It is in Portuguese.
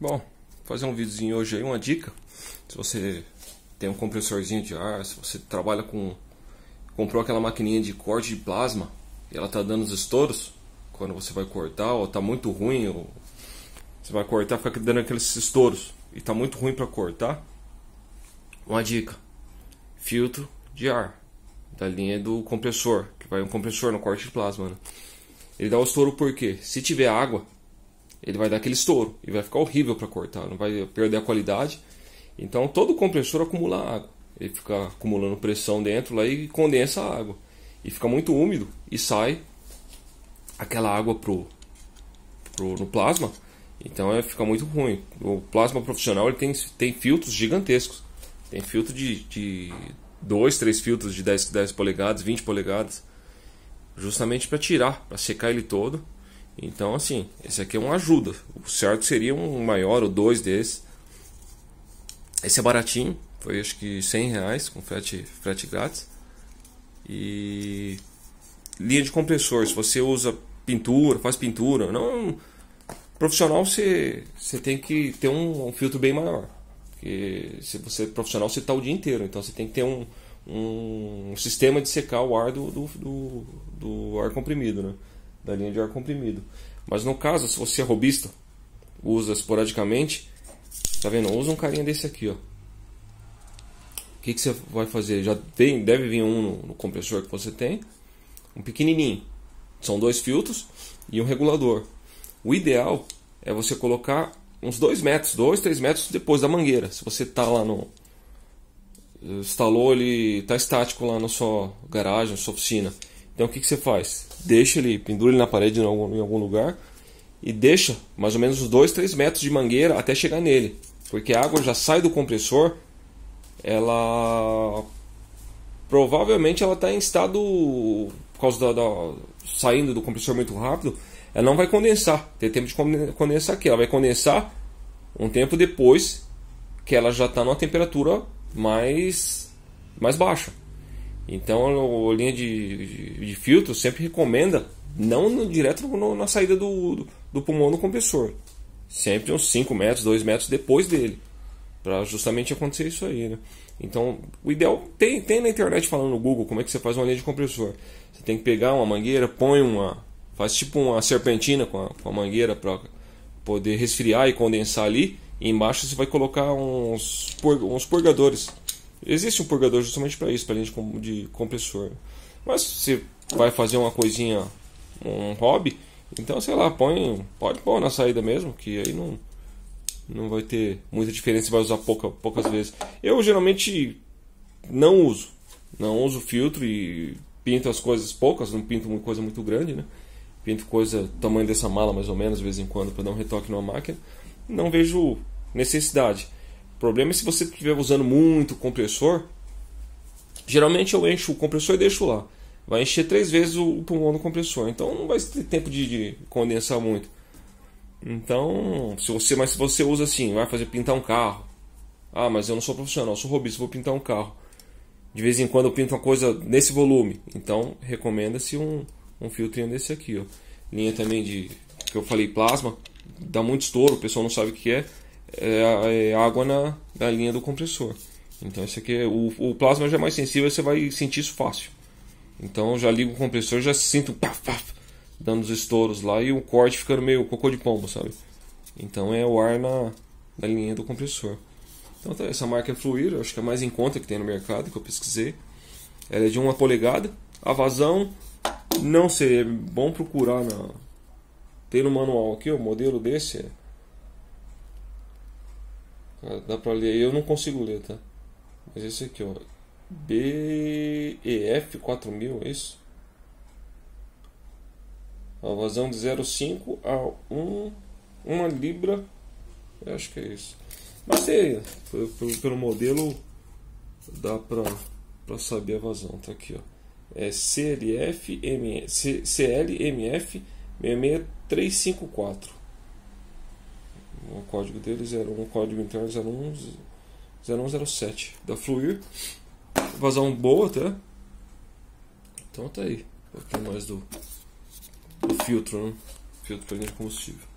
Bom, fazer um videozinho hoje aí, uma dica. Se você tem um compressorzinho de ar, se você trabalha com. comprou aquela maquininha de corte de plasma e ela tá dando os estouros quando você vai cortar, ou tá muito ruim, ou você vai cortar, fica dando aqueles estouros e tá muito ruim para cortar. Uma dica: filtro de ar da linha do compressor, que vai um compressor no corte de plasma. Né? Ele dá o estouro porque se tiver água ele vai dar aquele estouro e vai ficar horrível para cortar, não vai perder a qualidade. Então todo compressor acumula água, ele fica acumulando pressão dentro lá e condensa a água e fica muito úmido e sai aquela água pro, pro no plasma. Então é, fica muito ruim. O plasma profissional ele tem, tem filtros gigantescos. Tem filtro de, de dois, três filtros de 10, 10 polegadas, 20 polegadas, justamente para tirar, para secar ele todo então, assim, esse aqui é uma ajuda. O certo seria um maior ou dois desses. Esse é baratinho, foi acho que 100 reais com frete, frete grátis. E linha de compressor, se você usa pintura, faz pintura, não profissional você, você tem que ter um, um filtro bem maior. Porque se você é profissional, você está o dia inteiro, então você tem que ter um, um, um sistema de secar o ar do, do, do, do ar comprimido, né? da linha de ar comprimido. Mas no caso, se você é robista, usa esporadicamente, tá vendo? Usa um carinha desse aqui, ó. O que, que você vai fazer? Já tem, deve vir um no, no compressor que você tem, um pequenininho. São dois filtros e um regulador. O ideal é você colocar uns 2 metros, 2, 3 metros depois da mangueira. Se você tá lá no. Instalou ele, tá estático lá na sua garagem, na sua oficina. Então o que, que você faz? Deixa ele, pendura ele na parede em algum, em algum lugar e deixa mais ou menos uns 2, 3 metros de mangueira até chegar nele. Porque a água já sai do compressor, ela provavelmente ela está em estado, por causa da, da, saindo do compressor muito rápido, ela não vai condensar, tem tempo de condensar aqui, ela vai condensar um tempo depois que ela já está numa temperatura mais, mais baixa. Então a linha de, de, de filtro sempre recomenda não no, direto no, na saída do, do, do, pulmão do compressor. Sempre uns 5 metros, 2 metros depois dele. Para justamente acontecer isso aí. Né? Então, o ideal tem, tem na internet falando no Google como é que você faz uma linha de compressor. Você tem que pegar uma mangueira, põe uma. faz tipo uma serpentina com a, com a mangueira para poder resfriar e condensar ali. E embaixo você vai colocar uns, uns purgadores Existe um purgador justamente para isso, para gente de compressor. Mas se vai fazer uma coisinha, um hobby, então sei lá, põe, pode pôr na saída mesmo, que aí não não vai ter muita diferença, vai usar pouca, poucas vezes. Eu geralmente não uso, não uso filtro e pinto as coisas poucas, não pinto uma coisa muito grande, né? Pinto coisa tamanho dessa mala mais ou menos, de vez em quando, para dar um retoque numa máquina. Não vejo necessidade problema é se você estiver usando muito compressor. Geralmente eu encho o compressor e deixo lá. Vai encher três vezes o pulmão do compressor. Então não vai ter tempo de, de condensar muito. Então, se você, mas se você usa assim, vai fazer pintar um carro. Ah, mas eu não sou profissional, sou robista, vou pintar um carro. De vez em quando eu pinto uma coisa nesse volume. Então, recomenda-se um, um filtrinho desse aqui, ó. Linha também de que eu falei plasma, dá muito estouro, o pessoal não sabe o que é é, é água na, na linha do compressor. Então esse aqui, é o, o plasma já é mais sensível, você vai sentir isso fácil. Então já ligo o compressor, já sinto paf, paf, dando os estouros lá e o corte ficando meio cocô de pombo, sabe? Então é o ar na, na linha do compressor. Então tá, essa marca é Fluir, acho que é a mais em conta que tem no mercado, que eu pesquisei. Ela é de uma polegada. A vazão, não sei, é bom procurar na... Tem no manual aqui, o modelo desse é Cara, ah, dá pra ler. Eu não consigo ler, tá? Mas esse aqui, ó. BEF4000, é isso? A vazão de 0,5 a 1, 1 libra. Eu acho que é isso. Mas sei, é, pelo, pelo modelo dá pra, pra saber a vazão. Tá aqui, ó. É CLMF 66354. O código deles era um código interno 0107 da Fluir. Vazão boa até. Tá? Então tá aí. Um pouquinho mais do, do filtro, né? Filtro de combustível.